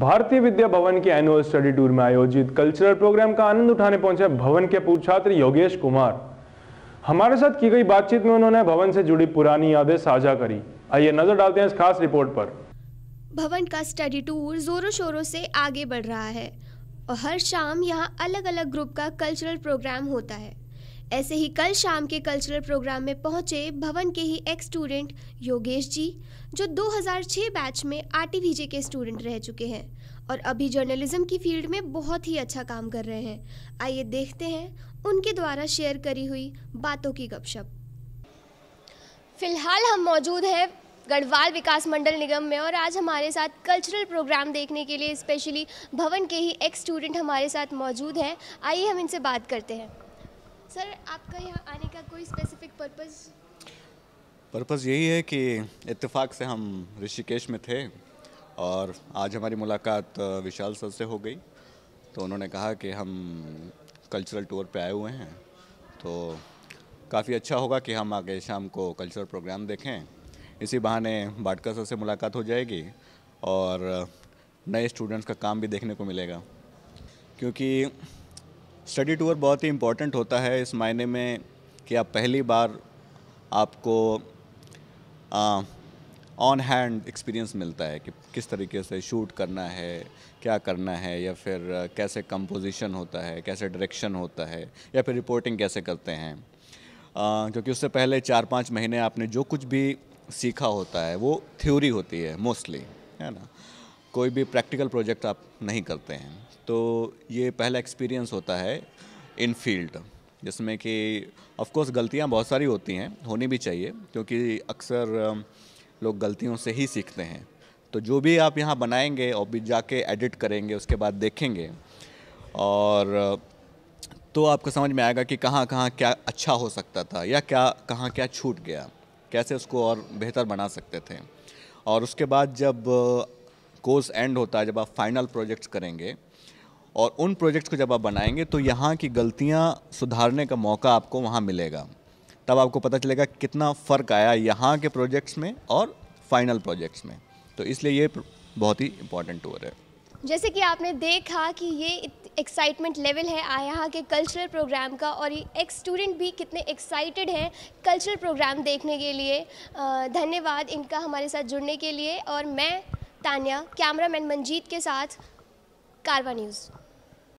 भारतीय विद्या भवन के एनुअल स्टडी टूर में आयोजित कल्चरल प्रोग्राम का आनंद उठाने पहुंचे भवन के पूर्व छात्र योगेश कुमार हमारे साथ की गई बातचीत में उन्होंने भवन से जुड़ी पुरानी यादें साझा करी आइए नजर डालते हैं इस खास रिपोर्ट पर भवन का स्टडी टूर जोरों शोरों से आगे बढ़ रहा है और हर शाम यहाँ अलग अलग ग्रुप का कल्चरल प्रोग्राम होता है ऐसे ही कल शाम के कल्चरल प्रोग्राम में पहुंचे भवन के ही एक्स स्टूडेंट योगेश जी जो 2006 बैच में आरटीवीजे के स्टूडेंट रह चुके हैं और अभी जर्नलिज्म की फील्ड में बहुत ही अच्छा काम कर रहे हैं आइए देखते हैं उनके द्वारा शेयर करी हुई बातों की गपशप फिलहाल हम मौजूद हैं गढ़वाल विकास मंडल निगम में और आज हमारे साथ कल्चरल प्रोग्राम देखने के लिए स्पेशली भवन के ही एक्स स्टूडेंट हमारे साथ मौजूद हैं आइए हम इनसे बात करते हैं सर आपका यहाँ आने का कोई स्पेसिफिक पर्पज़ पर्पज़ यही है कि इत्तेफाक से हम ऋषिकेश में थे और आज हमारी मुलाकात विशाल सर से हो गई तो उन्होंने कहा कि हम कल्चरल टूर पे आए हुए हैं तो काफ़ी अच्छा होगा कि हम आगे शाम को कल्चरल प्रोग्राम देखें इसी बहाने बाटका सर से मुलाकात हो जाएगी और नए स्टूडेंट्स का काम भी देखने को मिलेगा क्योंकि स्टडी टूर बहुत ही इम्पोर्टेंट होता है इस मायने में कि आप पहली बार आपको ऑन हैंड एक्सपीरियंस मिलता है कि किस तरीके से शूट करना है क्या करना है या फिर कैसे कंपोजिशन होता है कैसे डायरेक्शन होता है या फिर रिपोर्टिंग कैसे करते हैं आ, क्योंकि उससे पहले चार पाँच महीने आपने जो कुछ भी सीखा होता है वो थ्योरी होती है मोस्टली है ना कोई भी प्रैक्टिकल प्रोजेक्ट आप नहीं करते हैं तो ये पहला एक्सपीरियंस होता है इन फील्ड जिसमें कि ऑफकोर्स गलतियाँ बहुत सारी होती हैं होनी भी चाहिए क्योंकि अक्सर लोग गलतियों से ही सीखते हैं तो जो भी आप यहाँ बनाएंगे और भी जाके एडिट करेंगे उसके बाद देखेंगे और तो आपको समझ में आएगा कि कहाँ कहाँ क्या अच्छा हो सकता था या क्या कहाँ क्या छूट गया कैसे उसको और बेहतर बना सकते थे और उसके बाद जब कोर्स एंड होता है जब आप फाइनल प्रोजेक्ट्स करेंगे और उन प्रोजेक्ट्स को जब आप बनाएंगे तो यहाँ की गलतियाँ सुधारने का मौका आपको वहाँ मिलेगा तब आपको पता चलेगा कितना फ़र्क आया यहाँ के प्रोजेक्ट्स में और फाइनल प्रोजेक्ट्स में तो इसलिए ये बहुत ही इंपॉर्टेंट टूर है जैसे कि आपने देखा कि ये एक्साइटमेंट लेवल है यहाँ के कल्चरल प्रोग्राम का और ये एक स्टूडेंट भी कितने एक्साइटेड हैं कल्चरल प्रोग्राम देखने के लिए धन्यवाद इनका हमारे साथ जुड़ने के लिए और मैं तानिया कैमरामैन मंजीत के साथ कारवा न्यूज़